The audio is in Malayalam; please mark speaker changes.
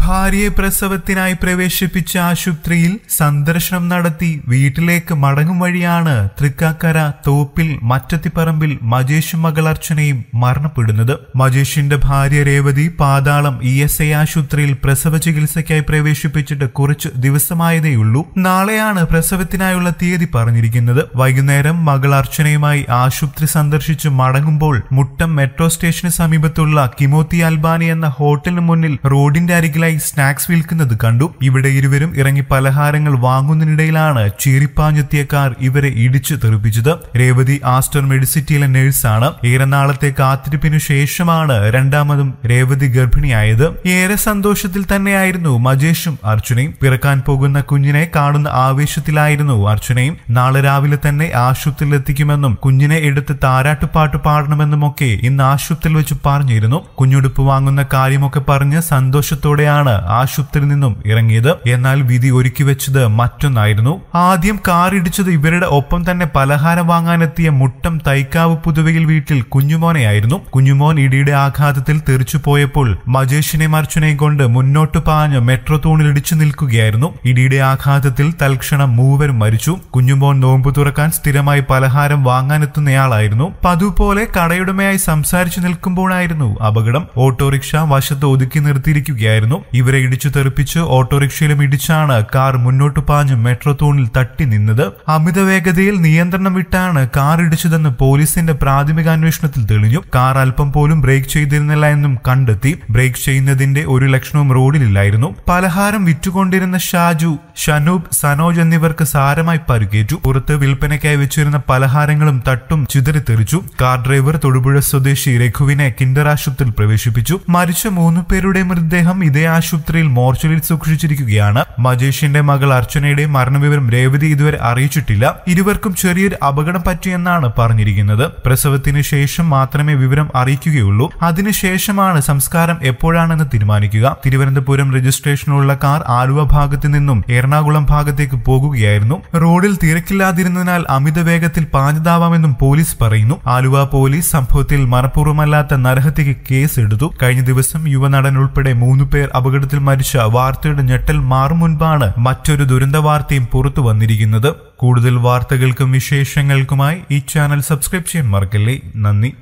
Speaker 1: ഭാര്യയെ പ്രസവത്തിനായി പ്രവേശിപ്പിച്ച ആശുപത്രിയിൽ സന്ദർശനം നടത്തി വീട്ടിലേക്ക് മടങ്ങും വഴിയാണ് തൃക്കാക്കര തോപ്പിൽ മറ്റത്തിപ്പറമ്പിൽ മജേഷും മകൾ അർച്ചനയും മരണപ്പെടുന്നത് മജേഷിന്റെ ഭാര്യ രേവതി പാതാളം ഇ എസ് ഐ ആശുപത്രിയിൽ പ്രസവ ചികിത്സയ്ക്കായി പ്രവേശിപ്പിച്ചിട്ട് കുറച്ച് ദിവസമായതേയുള്ളൂ നാളെയാണ് പ്രസവത്തിനായുള്ള തീയതി പറഞ്ഞിരിക്കുന്നത് വൈകുന്നേരം മകൾ അർച്ചനയുമായി ആശുപത്രി സന്ദർശിച്ച് മടങ്ങുമ്പോൾ മുട്ടം മെട്രോ സ്റ്റേഷന് സമീപത്തുള്ള കിമോത്തി അൽബാനി എന്ന ഹോട്ടലിന് മുന്നിൽ റോഡിന്റെ അരികിൽ കുട്ടികളായി സ്നാക്സ് വിൽക്കുന്നത് കണ്ടു ഇവിടെ ഇരുവരും ഇറങ്ങി പലഹാരങ്ങൾ വാങ്ങുന്നതിനിടയിലാണ് ചേരിപ്പാഞ്ഞെത്തിയ കാർ ഇവരെ ഇടിച്ചു തെറിപ്പിച്ചത് രേവതി ആസ്റ്റർ മെഡിസിറ്റിയിലെ നഴ്സാണ് നാളത്തെ കാത്തിരിപ്പിനു ശേഷമാണ് രണ്ടാമതും രേവതി ഗർഭിണിയായത് ഏറെ സന്തോഷത്തിൽ തന്നെയായിരുന്നു മജേഷും അർജുനയും പിറക്കാൻ പോകുന്ന കുഞ്ഞിനെ കാണുന്ന ആവേശത്തിലായിരുന്നു അർജുനയും നാളെ രാവിലെ തന്നെ ആശുപത്രിയിൽ എത്തിക്കുമെന്നും കുഞ്ഞിനെ എടുത്ത് താരാട്ടുപാട്ട് പാടണമെന്നും ഒക്കെ ഇന്ന് ആശുപത്രിയിൽ വെച്ച് പറഞ്ഞിരുന്നു കുഞ്ഞുടുപ്പ് വാങ്ങുന്ന കാര്യമൊക്കെ പറഞ്ഞ് സന്തോഷത്തോടെ തന്നെയാണ് ആശുപത്രിയിൽ നിന്നും ഇറങ്ങിയത് എന്നാൽ വിധി ഒരുക്കി വെച്ചത് മറ്റൊന്നായിരുന്നു ആദ്യം കാറിടിച്ചത് ഇവരുടെ ഒപ്പം തന്നെ പലഹാരം വാങ്ങാനെത്തിയ മുട്ടം തൈക്കാവ് പുതുവയിൽ വീട്ടിൽ കുഞ്ഞുമോനെയായിരുന്നു കുഞ്ഞുമോൻ ഇടിയുടെ ആഘാതത്തിൽ തെറിച്ചു പോയപ്പോൾ മജേഷിനെ മർച്ചുനെയും കൊണ്ട് മുന്നോട്ട് പാഞ്ഞ് മെട്രോ തൂണിൽ ഇടിച്ചു നിൽക്കുകയായിരുന്നു ഇടിയുടെ ആഘാതത്തിൽ തൽക്ഷണം മൂവരും മരിച്ചു കുഞ്ഞുമോൻ നോമ്പ് തുറക്കാൻ സ്ഥിരമായി പലഹാരം വാങ്ങാനെത്തുന്നയാളായിരുന്നു പതുപോലെ കടയുടമയായി സംസാരിച്ചു നിൽക്കുമ്പോഴായിരുന്നു അപകടം ഓട്ടോറിക്ഷ വശത്ത് ഒതുക്കി നിർത്തിയിരിക്കുകയായിരുന്നു ആയിരുന്നു ഇവരെ ഇടിച്ചു തെറിപ്പിച്ച് ഓട്ടോറിക്ഷയിലും ഇടിച്ചാണ് കാർ മുന്നോട്ട് പാഞ്ഞ് മെട്രോ തൂണിൽ തട്ടി നിന്നത് അമിത വേഗതയിൽ നിയന്ത്രണം വിട്ടാണ് കാർ ഇടിച്ചതെന്ന് പോലീസിന്റെ പ്രാഥമിക അന്വേഷണത്തിൽ തെളിഞ്ഞു കാർ അല്പം പോലും ബ്രേക്ക് ചെയ്തിരുന്നില്ല എന്നും കണ്ടെത്തി ബ്രേക്ക് ചെയ്യുന്നതിന്റെ ഒരു ലക്ഷണവും റോഡിലില്ലായിരുന്നു പലഹാരം വിറ്റുകൊണ്ടിരുന്ന ഷാജു ഷനൂബ് സനോജ് എന്നിവർക്ക് സാരമായി പരുക്കേറ്റു പുറത്ത് വിൽപ്പനയ്ക്കായി വെച്ചിരുന്ന പലഹാരങ്ങളും തട്ടും ചിതറിത്തെറിച്ചു കാർ ഡ്രൈവർ തൊടുപുഴ സ്വദേശി രഘുവിനെ കിൻഡർ ആശുപത്രിയിൽ പ്രവേശിപ്പിച്ചു മരിച്ച മൂന്നു പേരുടെ മൃതദേഹം ഇതേ ഇതേ ആശുപത്രിയിൽ മോർച്ചറിയിൽ സൂക്ഷിച്ചിരിക്കുകയാണ് മജേഷിന്റെ മകൾ അർച്ചനയുടെ മരണവിവരം രേവതി ഇതുവരെ അറിയിച്ചിട്ടില്ല ഇരുവർക്കും ചെറിയൊരു അപകടം പറ്റിയെന്നാണ് പറഞ്ഞിരിക്കുന്നത് പ്രസവത്തിന് ശേഷം മാത്രമേ വിവരം അറിയിക്കുകയുള്ളൂ അതിനുശേഷമാണ് സംസ്കാരം എപ്പോഴാണെന്ന് തീരുമാനിക്കുക തിരുവനന്തപുരം രജിസ്ട്രേഷനുള്ള കാർ ആലുവ ഭാഗത്തു നിന്നും എറണാകുളം ഭാഗത്തേക്ക് പോകുകയായിരുന്നു റോഡിൽ തിരക്കില്ലാതിരുന്നതിനാൽ അമിത വേഗത്തിൽ പാഞ്ഞതാവാമെന്നും പോലീസ് പറയുന്നു ആലുവ പോലീസ് സംഭവത്തിൽ മനഃപൂർവ്വമല്ലാത്ത നരഹത്യക്ക് കേസെടുത്തു കഴിഞ്ഞ ദിവസം യുവനടൻ ഉൾപ്പെടെ മൂന്നു പേർ അപകടത്തിൽ മരിച്ച വാർത്തയുടെ ഞെട്ടൽ മാറും മുൻപാണ് മറ്റൊരു ദുരന്ത വാർത്തയും പുറത്തു വന്നിരിക്കുന്നത് കൂടുതൽ വാർത്തകൾക്കും വിശേഷങ്ങൾക്കുമായി ഈ ചാനൽ സബ്സ്ക്രൈബ് ചെയ്യാൻ മറക്കല്ലേ നന്ദി